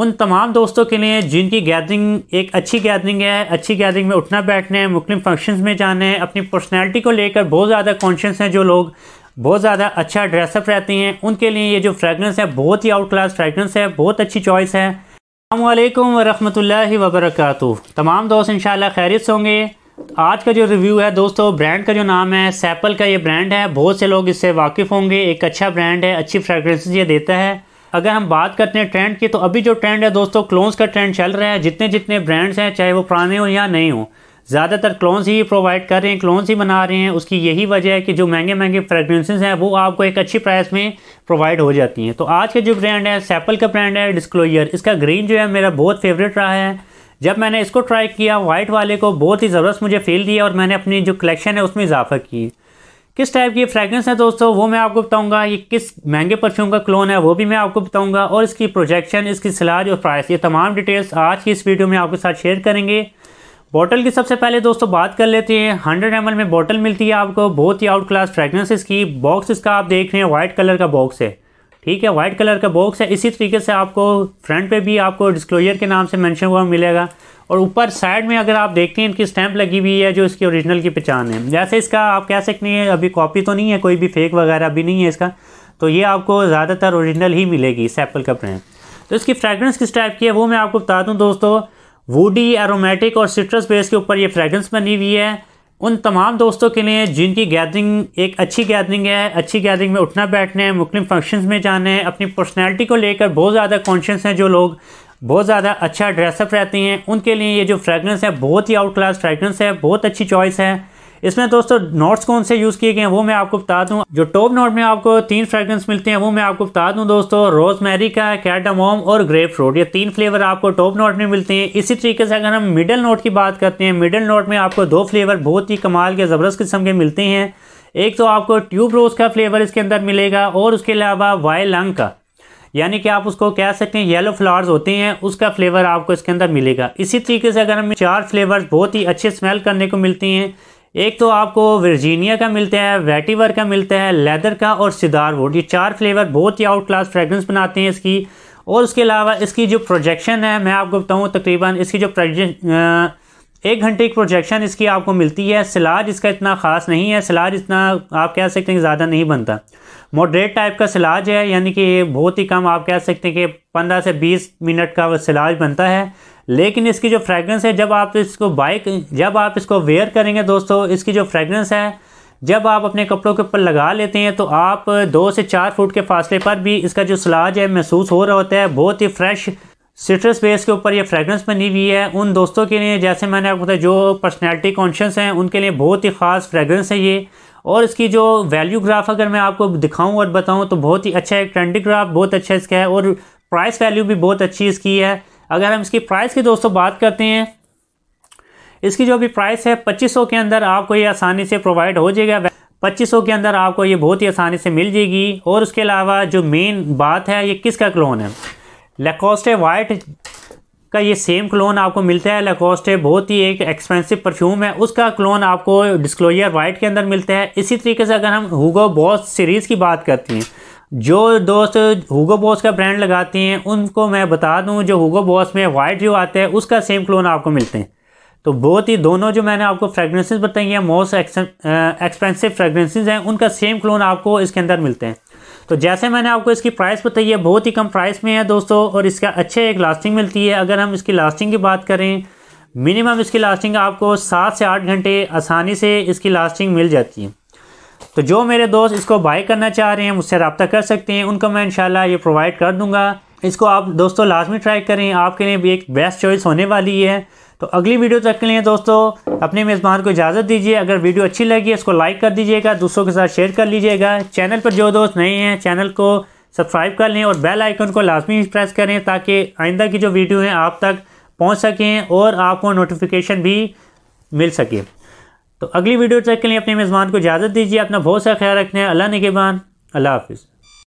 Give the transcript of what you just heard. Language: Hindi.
उन तमाम दोस्तों के लिए जिनकी गैदरिंग एक अच्छी गैदरिंग है अच्छी गैदरिंग में उठना बैठना है मुख्तम फंक्शंस में जाना है अपनी पर्सनैलिटी को लेकर बहुत ज़्यादा कॉन्शियस हैं जो लोग बहुत ज़्यादा अच्छा ड्रेसअप रहती हैं उनके लिए ये जो फ्रेगरेंस है बहुत ही आउट क्लास फ्रेगरेंस है बहुत अच्छी चॉइस है अल्लाम वरहमल वबरक तमाम दोस्त इन खैरियत होंगे आज का जो रिव्यू है दोस्तों ब्रांड का जो नाम है सैपल का ये ब्रांड है बहुत से लोग इससे वाकिफ़ होंगे एक अच्छा ब्रांड है अच्छी फ्रेगरेंस ये देता है अगर हम बात करते हैं ट्रेंड की तो अभी जो ट्रेंड है दोस्तों क्लोन्स का ट्रेंड चल रहा है जितने जितने ब्रांड्स हैं चाहे वो पुराने हों या नए हों ज़्यादातर क्लोन्स ही प्रोवाइड कर रहे हैं क्लोन्स ही बना रहे हैं उसकी यही वजह है कि जो महंगे महंगे फ्रेगरेंसेज हैं वो आपको एक अच्छी प्राइस में प्रोवाइड हो जाती हैं तो आज का जो ब्रांड है सैपल का ब्रांड है डिस्क्लोयर इसका ग्रीन जो है मेरा बहुत फेवरेट रहा है जब मैंने इसको ट्राई किया वाइट वाले को बहुत ही ज़बरदस्त मुझे फील दिया और मैंने अपनी जो कलेक्शन है उसमें इजाफा की किस टाइप की फ्रेग्रेंस है दोस्तों वो मैं आपको बताऊंगा ये किस महंगे परफ्यूम का क्लोन है वो भी मैं आपको बताऊंगा और इसकी प्रोजेक्शन इसकी सलाज और प्राइस ये तमाम डिटेल्स आज की इस वीडियो में आपके साथ शेयर करेंगे बॉटल की सबसे पहले दोस्तों बात कर लेते हैं हंड्रेड एम में बॉटल मिलती है आपको बहुत ही आउट क्लास फ्रेगरेंस इसकी बॉक्स इसका आप देख रहे हैं वाइट कलर का बॉक्स है ठीक है वाइट कलर का बॉक्स है इसी तरीके से आपको फ्रंट पे भी आपको डिस्क्लोजर के नाम से मेंशन हुआ मिलेगा और ऊपर साइड में अगर आप देखते हैं इनकी स्टैंप लगी हुई है जो इसकी ओरिजिनल की पहचान है जैसे इसका आप कह सकते हैं अभी कॉपी तो नहीं है कोई भी फेक वगैरह अभी नहीं है इसका तो ये आपको ज़्यादातर ओरिजिनल ही मिलेगी इस एप्पल का प्रेम तो इसकी फ्रेगरेंस किस टाइप की है वो मैं आपको बता दूँ दोस्तों वूडी एरोमेटिक और सिट्रस बेस के ऊपर ये फ्रेगरेंस बनी हुई है उन तमाम दोस्तों के लिए जिनकी गैदरिंग एक अच्छी गैदरिंग है अच्छी गैदरिंग में उठना बैठना है मुख्तु फंक्शंस में जाना है अपनी पर्सनैलिटी को लेकर बहुत ज़्यादा कॉन्शियस हैं जो लोग बहुत ज़्यादा अच्छा ड्रेसअप रहती हैं उनके लिए ये जो फ्रेगरेंस है बहुत ही आउट क्लास फ्रेगरेंस है बहुत अच्छी चॉइस है इसमें दोस्तों नोट्स कौन से यूज़ किए गए हैं वो मैं आपको बता दूँ जो टॉप नोट में आपको तीन फ्रेग्रेंस मिलते हैं वो मैं आपको बता दूँ दोस्तों रोजमेरी का कैटामोम और ग्रेप फ्रूट ये तीन फ्लेवर आपको टॉप नोट में मिलते हैं इसी तरीके से अगर हम मिडल नोट की बात करते हैं मिडल नोट में आपको दो फ्लेवर बहुत ही कमाल के ज़बरदस्त किस्म के मिलते हैं एक तो आपको ट्यूब रोज़ का फ्लेवर इसके अंदर मिलेगा और उसके अलावा लंग का यानी कि आप उसको कह सकते हैं येलो फ्लावर्स होते हैं उसका फ्लेवर आपको इसके अंदर मिलेगा इसी तरीके से अगर हमें चार फ्लेवर्स बहुत ही अच्छे स्मेल करने को मिलते हैं एक तो आपको वर्जीनिया का मिलता है वेटिवर का मिलता है लेदर का और सिदार वोड ये चार फ्लेवर बहुत ही आउट क्लास फ्रेगरेंस बनाते हैं इसकी और उसके अलावा इसकी जो प्रोजेक्शन है मैं आपको बताऊँ तकरीबन इसकी जो प्रोजेक्शन एक घंटे की प्रोजेक्शन इसकी आपको मिलती है सिलाज इसका इतना ख़ास नहीं है सिलाज इतना आप कह सकते हैं ज़्यादा नहीं बनता मॉडरेट टाइप का सिलाज है यानी कि बहुत ही कम आप कह सकते हैं कि पंद्रह से बीस मिनट का सिलाज बनता है लेकिन इसकी जो फ्रेगरेंस है जब आप इसको बाइक जब आप इसको वेयर करेंगे दोस्तों इसकी जो फ्रेगरेंस है जब आप अपने कपड़ों के ऊपर लगा लेते हैं तो आप दो से चार फुट के फासले पर भी इसका जो सलाज है महसूस हो रहा होता है बहुत ही फ्रेश सिट्रस बेस के ऊपर ये फ्रेगरेंस बनी हुई है उन दोस्तों के लिए जैसे मैंने आपको बताया जो पर्सनैलिटी कॉन्शियस हैं उनके लिए बहुत ही ख़ास फ्रेगरेंस है ये और इसकी जो वैल्यू ग्राफ अगर मैं आपको दिखाऊं और बताऊं तो बहुत ही अच्छा है ट्रेंडिंग ग्राफ बहुत अच्छा इसका है और प्राइस वैल्यू भी बहुत अच्छी इसकी है अगर हम इसकी प्राइस की दोस्तों बात करते हैं इसकी जो भी प्राइस है 2500 के अंदर आपको ये आसानी से प्रोवाइड हो जाएगा 2500 के अंदर आपको ये बहुत ही आसानी से मिल जाएगी और उसके अलावा जो मेन बात है ये किसका क्लोन है लेकोस्टे वाइट का ये सेम क्लोन आपको मिलता है लेकोस्टे बहुत ही एक एक्सपेंसिव परफ्यूम है उसका क्लोन आपको डिस्क्लोजर वाइट के अंदर मिलता है इसी तरीके से अगर हम हुगो बॉस सीरीज़ की बात करते हैं जो दोस्त हुगो बॉस का ब्रांड लगाते हैं उनको मैं बता दूं जो हुगो बॉस में वाइट जो आते हैं उसका सेम क्लोन आपको मिलते हैं तो बहुत ही दोनों जो मैंने आपको फ्रेगरेंसेज बताई हैं मोस्ट एक्सपेंसिव फ्रेगरेंसेज हैं उनका सेम क्लोन आपको इसके अंदर मिलते हैं तो जैसे मैंने आपको इसकी प्राइस बताई है बहुत ही कम प्राइस में है दोस्तों और इसका अच्छे एक लास्टिंग मिलती है अगर हम इसकी लास्टिंग की बात करें मिनिमम इसकी लास्टिंग आपको सात से आठ घंटे आसानी से इसकी लास्टिंग मिल जाती है तो जो मेरे दोस्त इसको बाय करना चाह रहे हैं मुझसे रबता कर सकते हैं उनको मैं इंशाल्लाह ये प्रोवाइड कर दूँगा इसको आप दोस्तों लाजमी ट्राई करें आपके लिए भी एक बेस्ट चॉइस होने वाली है तो अगली वीडियो तक के लिए दोस्तों अपने मेज़बान को इजाज़त दीजिए अगर वीडियो अच्छी लगी इसको लाइक कर दीजिएगा दूसरों के साथ शेयर कर लीजिएगा चैनल पर जो दोस्त नए हैं चैनल को सब्सक्राइब कर लें और बेल आइकन को लाजमी प्रेस करें ताकि आइंदा की जो वीडियो हैं आप तक पहुँच सकें और आपको नोटिफिकेशन भी मिल सके तो अगली वीडियो तक के लिए अपने मेज़बान को इजाज़त दीजिए अपना बहुत सा ख्याल रखना है अल्लाह नगेबान अल्लाह हाफिज़